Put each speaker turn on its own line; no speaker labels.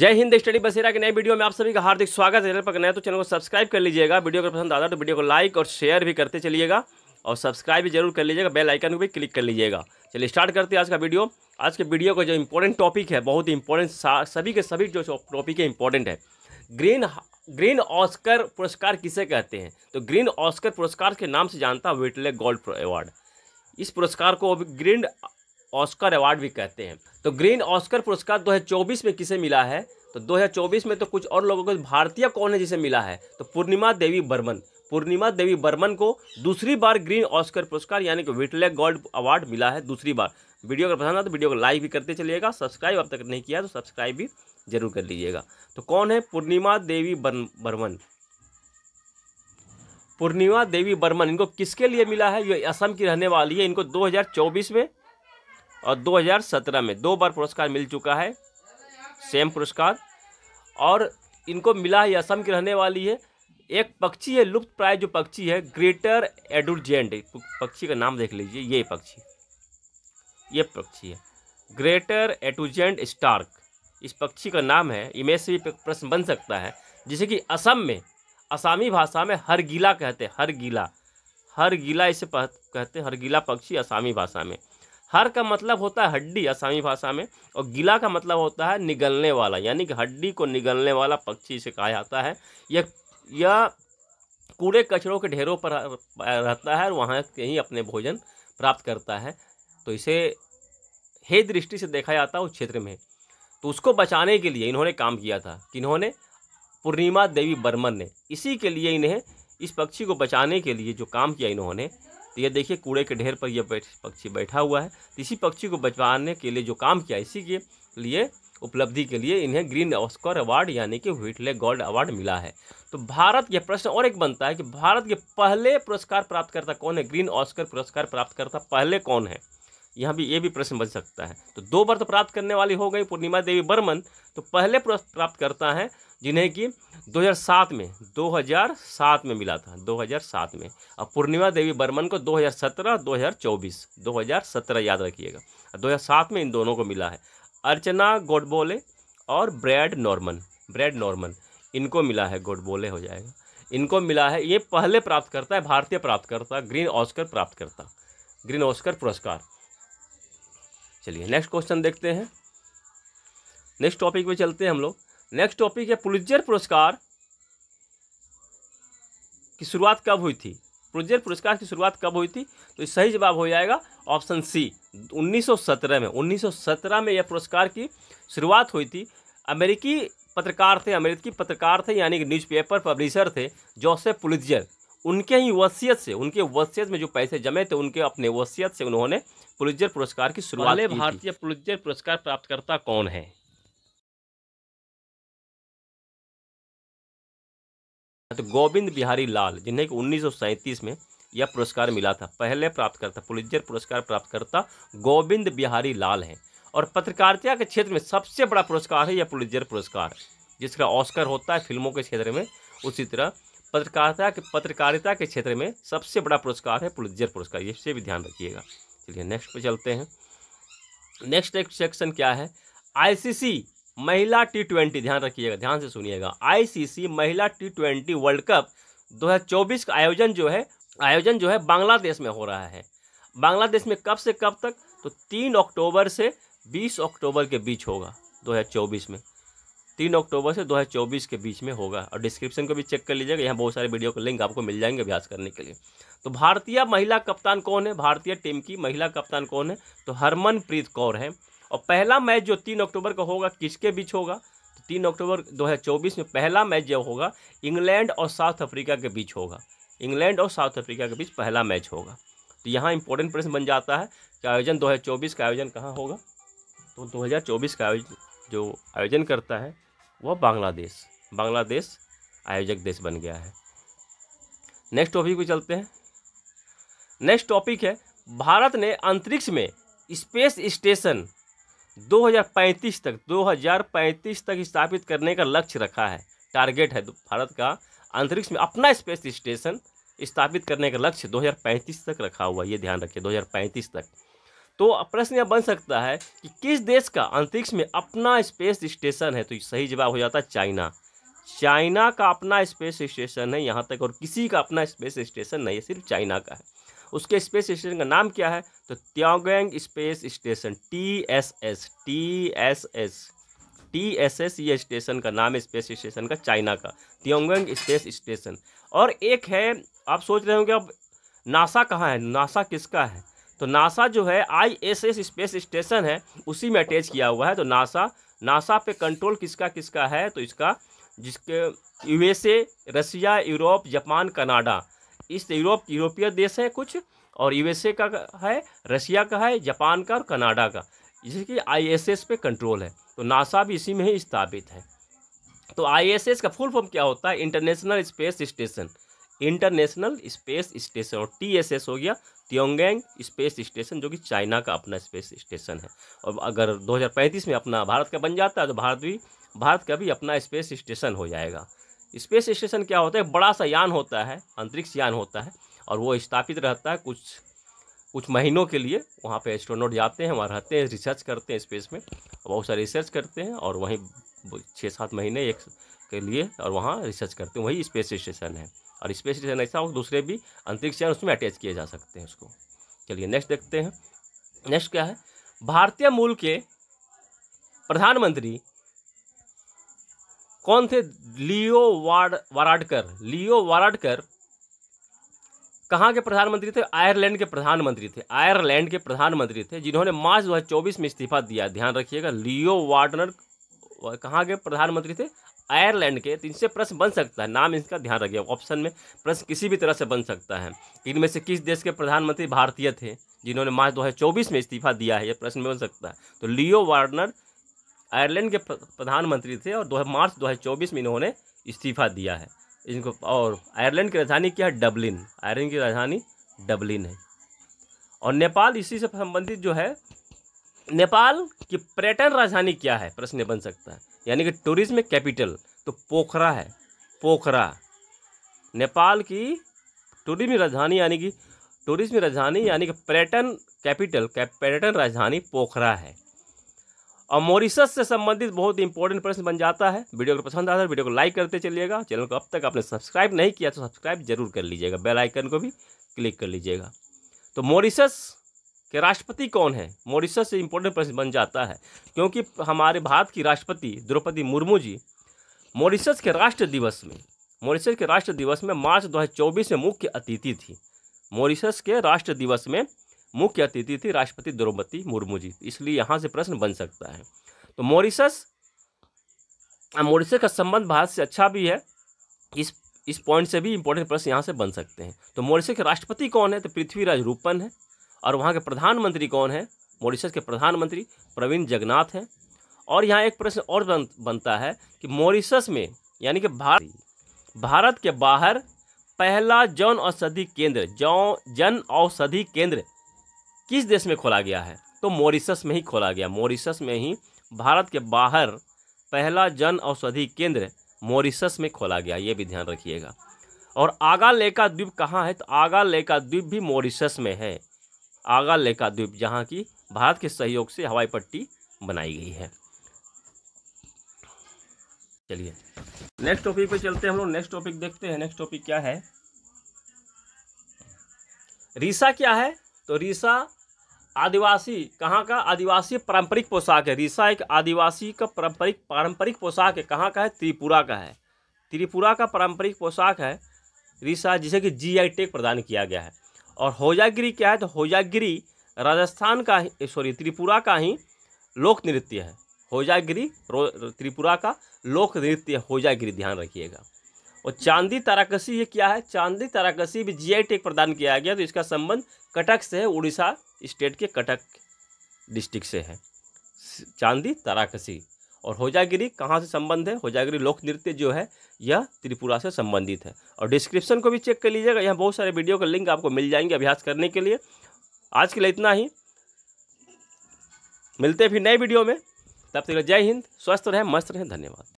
जय हिंद स्टडी बसेरा के नए वीडियो में आप सभी का हार्दिक स्वागत है पर नया तो चैनल को सब्सक्राइब कर लीजिएगा वीडियो अगर पसंद आता तो वीडियो को लाइक और शेयर भी करते चलिएगा और सब्सक्राइब भी जरूर कर लीजिएगा बेल आइकन को भी क्लिक कर लीजिएगा चलिए स्टार्ट करते हैं आज का वीडियो आज के वीडियो का जो इम्पोर्टेंट टॉपिक है बहुत ही इंपॉर्टेंट सभी के सभी जो टॉपिक है इंपॉर्टेंट है ग्रीन ग्रीन ऑस्कर पुरस्कार किसे कहते हैं तो ग्रीन ऑस्कर पुरस्कार के नाम से जानता है वेटले गोल्ड अवार्ड इस पुरस्कार को ग्रीन ऑस्कर अवार्ड भी कहते हैं तो ग्रीन ऑस्कर पुरस्कार 2024 में किसे मिला है तो 2024 में तो कुछ और लोगों को भारतीय कौन है जिसे मिला है तो पूर्णिमा देवी बर्मन पूर्णिमा देवी बर्मन को दूसरी बार ग्रीन ऑस्कर पुरस्कार यानी कि विटले गोल्ड अवार्ड मिला है दूसरी बार वीडियो अगर पसंद आया तो वीडियो को लाइक भी करते चलिएगा सब्सक्राइब अब तक नहीं किया तो सब्सक्राइब भी जरूर कर लीजिएगा तो कौन है पूर्णिमा देवी बर्मन पूर्णिमा देवी बर्मन इनको किसके लिए मिला है ये असम की रहने वाली है इनको 2024 में और 2017 में दो बार पुरस्कार मिल चुका है सेम पुरस्कार और इनको मिला है असम की रहने वाली है एक पक्षी है लुप्त प्राय जो पक्षी है ग्रेटर एडुरजेंट पक्षी का नाम देख लीजिए ये पक्षी ये पक्षी है ग्रेटर एटूजेंट स्टार्क इस पक्षी का नाम है इमेज से भी प्रश्न बन सकता है जैसे कि असम में असामी भाषा में हर गीला कहते हैं हर गीला हर गीला इसे कहते हैं हर गीला पक्षी असामी भाषा में हर का मतलब होता है हड्डी आसामी भाषा में और गिला का मतलब होता है निगलने वाला यानी कि हड्डी को निगलने वाला पक्षी से कहा जाता है यह यह कूड़े कचरों के ढेरों पर रहता है और वहाँ ही अपने भोजन प्राप्त करता है तो इसे हे दृष्टि से देखा जाता है उस क्षेत्र में तो उसको बचाने के लिए इन्होंने काम किया था कि इन्होंने पूर्णिमा देवी बर्मन ने इसी के लिए इन्हें इस पक्षी को बचाने के लिए जो काम किया इन्होंने तो ये देखिए कूड़े के ढेर पर यह पक्षी बैठा हुआ है तो इसी पक्षी को बचवाने के लिए जो काम किया इसी के लिए उपलब्धि के लिए इन्हें ग्रीन ऑस्कर अवार्ड यानी कि व्हीटले गोल्ड अवार्ड मिला है तो भारत यह प्रश्न और एक बनता है कि भारत के पहले पुरस्कार प्राप्त करता कौन है ग्रीन ऑस्कर पुरस्कार प्राप्त करता पहले कौन है यहाँ भी ये भी प्रश्न बन सकता है तो दो व्रत प्राप्त करने वाली हो गई पूर्णिमा देवी बर्मन तो पहले प्राप्त करता है जिन्हें कि 2007 में 2007 में मिला था 2007 में और पूर्णिमा देवी बर्मन को 2017 2024 2017 याद रखिएगा 2007 में इन दोनों को मिला है अर्चना गोडबोले और ब्रैड नॉर्मन ब्रैड नॉर्मन इनको मिला है गोडबोले हो जाएगा इनको मिला है ये पहले प्राप्त करता है भारतीय प्राप्त करता ग्रीन ऑस्कर प्राप्त करता ग्रीन ऑस्कर पुरस्कार चलिए नेक्स्ट क्वेश्चन देखते हैं नेक्स्ट टॉपिक पे चलते हैं हम लोग नेक्स्ट टॉपिक है पुलिजर पुरस्कार की शुरुआत कब हुई थी पुलिजर पुरस्कार की शुरुआत कब हुई थी तो सही जवाब हो जाएगा ऑप्शन सी 1917 में 1917 में यह पुरस्कार की शुरुआत हुई थी अमेरिकी पत्रकार थे अमेरिकी पत्रकार थे यानी कि न्यूज़पेपर पब्लिशर थे जोसेफ पुलिजर उनके ही वसीयत से उनके वसीयत में जो पैसे जमे थे उनके अपने वसीयत से उन्होंने पुलिजर पुरस्कार की शुरुआत भारतीय पुलिजर पुरस्कार प्राप्तकर्ता कौन है तो गोविंद बिहारी लाल जिन्हें उन्नीस में यह पुरस्कार मिला था पहले प्राप्तकर्ता पुलिजर पुरस्कार प्राप्तकर्ता गोविंद बिहारी लाल हैं और पत्रकारिता के क्षेत्र में सबसे बड़ा पुरस्कार है यह पुलिजर पुरस्कार जिसका ऑस्कर होता है फिल्मों के क्षेत्र में उसी तरह पत्रकारिता के पत्रकारिता के क्षेत्र में सबसे बड़ा पुरस्कार है पुलिजर पुरस्कार इसे भी ध्यान रखिएगा चलिए नेक्स्ट पे चलते हैं नेक्स्ट एक सेक्शन क्या है आईसीसी महिला टी ट्वेंटी ध्यान रखिएगा ध्यान से सुनिएगा आईसीसी महिला टी ट्वेंटी वर्ल्ड कप 2024 का आयोजन जो है आयोजन जो है बांग्लादेश में हो रहा है बांग्लादेश में कब से कब तक तो तीन अक्टूबर से बीस अक्टूबर के बीच होगा दो में तीन अक्टूबर से 2024 के बीच में होगा और डिस्क्रिप्शन को भी चेक कर लीजिएगा यहाँ बहुत सारे वीडियो के लिंक आपको मिल जाएंगे अभ्यास करने के लिए तो भारतीय महिला कप्तान कौन है भारतीय टीम की महिला कप्तान कौन है तो हरमनप्रीत कौर है और पहला मैच जो तीन अक्टूबर का होगा किसके बीच होगा तो तीन अक्टूबर चौबीस में पहला मैच जो होगा इंग्लैंड और साउथ अफ्रीका के बीच होगा इंग्लैंड और साउथ अफ्रीका के बीच पहला मैच होगा तो यहाँ इंपॉर्टेंट प्रश्न बन जाता है कि आयोजन 2024 का आयोजन कहाँ होगा तो 2024 का आयोजन जो आयोजन करता है वो बांग्लादेश बांग्लादेश आयोजक देश बन गया है नेक्स्ट टॉपिक पे चलते हैं नेक्स्ट टॉपिक है भारत ने अंतरिक्ष में स्पेस स्टेशन 2035 तक 2035 तक स्थापित करने का लक्ष्य रखा है टारगेट है भारत का अंतरिक्ष में अपना स्पेस स्टेशन स्थापित करने का लक्ष्य 2035 तक रखा हुआ ये ध्यान रखिए 2035 तक तो प्रश्न यह बन सकता है कि किस देश का अंतरिक्ष में अपना स्पेस स्टेशन है तो सही जवाब हो जाता है चाइना चाइना का अपना स्पेस स्टेशन है यहाँ तक और किसी का अपना स्पेस स्टेशन नहीं है सिर्फ चाइना का है उसके स्पेस स्टेशन का नाम क्या है तो Tiangong space station T S S T S S T S S ये स्टेशन का नाम है स्पेस स्टेशन का चाइना का त्योंगेंग स्पेस स्टेशन और एक है आप सोच रहे होंगे अब नासा कहाँ है नासा किसका है तो नासा जो है आईएसएस स्पेस स्टेशन है उसी में अटैच किया हुआ है तो नासा नासा पे कंट्रोल किसका किसका है तो इसका जिसके USA Russia Europe Japan Canada इस यूरोप यूरोपीय देश है कुछ और यूएसए का है रसिया का है जापान का और कनाडा का जिसकी एस पे कंट्रोल है तो नासा भी इसी में ही स्थापित है तो एस का फुल फॉर्म क्या होता है international space station international space station और टीएसएस हो गया त्योंगेंग स्पेस स्टेशन जो कि चाइना का अपना स्पेस स्टेशन है और अगर 2035 में अपना भारत का बन जाता है तो भारत भी भारत का भी अपना स्पेस स्टेशन हो जाएगा स्पेस स्टेशन क्या होता है बड़ा सा यान होता है अंतरिक्ष यान होता है और वो स्थापित रहता है कुछ कुछ महीनों के लिए वहाँ पे एस्ट्रोनॉट जाते हैं वहाँ रहते हैं रिसर्च करते हैं स्पेस में बहुत सारे रिसर्च करते हैं और वहीं छः सात महीने एक के लिए और वहाँ रिसर्च करते हैं वही स्पेस स्टेशन है और स्पेस स्टेशन ऐसा हो दूसरे भी अंतरिक्ष यान उसमें अटैच किए जा सकते हैं उसको चलिए नेक्स्ट देखते हैं नेक्स्ट क्या है भारतीय मूल के प्रधानमंत्री कौन थे लियो वार्ड वाराडकर लियो वाराडकर कहाँ के प्रधानमंत्री थे आयरलैंड के प्रधानमंत्री थे आयरलैंड के प्रधानमंत्री थे जिन्होंने मार्च 2024 में इस्तीफा दिया ध्यान रखिएगा लियो वार्डनर कहाँ के प्रधानमंत्री थे आयरलैंड के तो इनसे प्रश्न बन सकता है नाम इसका ध्यान रखिए ऑप्शन में प्रश्न किसी भी तरह से बन सकता है इनमें से किस देश के प्रधानमंत्री भारतीय थे जिन्होंने मार्च दो में इस्तीफा दिया है यह प्रश्न बन सकता है तो लियो वार्नर आयरलैंड के प्रधानमंत्री थे और दो मार्च दो में इन्होंने इस्तीफा दिया है इनको और आयरलैंड की राजधानी क्या है डबलिन आयरलैंड की राजधानी डबलिन है और नेपाल इसी से संबंधित जो है नेपाल की पर्यटन राजधानी क्या है प्रश्न बन सकता है यानी कि टूरिज्म कैपिटल तो पोखरा है पोखरा नेपाल की टूरिज्म राजधानी यानी कि टूरिज्म राजधानी यानी कि पर्यटन कैपिटल पर्यटन राजधानी पोखरा है और मॉरिशस से संबंधित बहुत इंपॉर्टेंट प्रश्न बन जाता है वीडियो को पसंद आता है तो वीडियो को लाइक करते चलिएगा चैनल को अब तक आपने सब्सक्राइब नहीं किया तो सब्सक्राइब जरूर कर लीजिएगा बेल आइकन को भी क्लिक कर लीजिएगा तो मॉरिशस कि राष्ट्रपति कौन है मॉरिशस से इम्पोर्टेंट प्रश्न बन जाता है क्योंकि हमारे भारत की राष्ट्रपति द्रौपदी मुर्मू जी मॉरिशस के राष्ट्र दिवस में मॉरिशस के राष्ट्र दिवस में मार्च 2024 में मुख्य अतिथि थी मॉरिशस के राष्ट्र दिवस में मुख्य अतिथि थी राष्ट्रपति द्रौपदी मुर्मू जी इसलिए यहाँ से प्रश्न बन सकता है तो मॉरिशस मॉरिशस का संबंध भारत से अच्छा भी है इस इस पॉइंट से भी इंपॉर्टेंट प्रश्न यहाँ से बन सकते हैं तो मॉरिशस के राष्ट्रपति कौन है तो पृथ्वीराज रूपन है और वहाँ के प्रधानमंत्री कौन है मॉरिशस के प्रधानमंत्री प्रवीण जगन्नाथ हैं और यहाँ एक प्रश्न और बन, बनता है कि मॉरिशस में यानी कि भारत भारत के बाहर पहला जन औषधि केंद्र जौ जन औषधि केंद्र किस देश में खोला गया है तो मॉरिशस में ही खोला गया मॉरिशस में ही भारत के बाहर पहला जन औषधि केंद्र मॉरिशस में खोला गया ये भी ध्यान रखिएगा और आगा लेका द्वीप कहाँ है तो आगा लेका द्वीप भी मॉरिशस में है आगा लेका द्वीप जहाँ की भारत के सहयोग से हवाई पट्टी बनाई गई है चलिए नेक्स्ट टॉपिक पे चलते हैं हम लोग नेक्स्ट टॉपिक देखते हैं नेक्स्ट टॉपिक क्या है रीसा क्या है तो रीसा आदिवासी कहाँ का आदिवासी पारंपरिक पोशाक है रीसा एक आदिवासी का पारंपरिक पारंपरिक पोशाक है कहाँ का है त्रिपुरा का है त्रिपुरा का पारंपरिक पोशाक है रीसा जिसे कि आई टेक प्रदान किया गया है और होजागिरी क्या है तो होजागिरी राजस्थान का ही सॉरी त्रिपुरा का ही लोक नृत्य है होजागिरी त्रिपुरा का लोक नृत्य होजागिरी ध्यान रखिएगा और चांदी ताराकसी ये क्या है चांदी ताराकसी भी जी आई प्रदान किया गया तो इसका संबंध कटक से है उड़ीसा स्टेट के कटक डिस्ट्रिक्ट से है चांदी ताराकसी और होजागिरी कहाँ से संबंध है होजागिरी लोक नृत्य जो है यह त्रिपुरा से संबंधित है और डिस्क्रिप्शन को भी चेक कर लीजिएगा यहाँ बहुत सारे वीडियो का लिंक आपको मिल जाएंगे अभ्यास करने के लिए आज के लिए इतना ही मिलते हैं फिर नए वीडियो में तब तक जय हिंद स्वस्थ रहें मस्त रहें धन्यवाद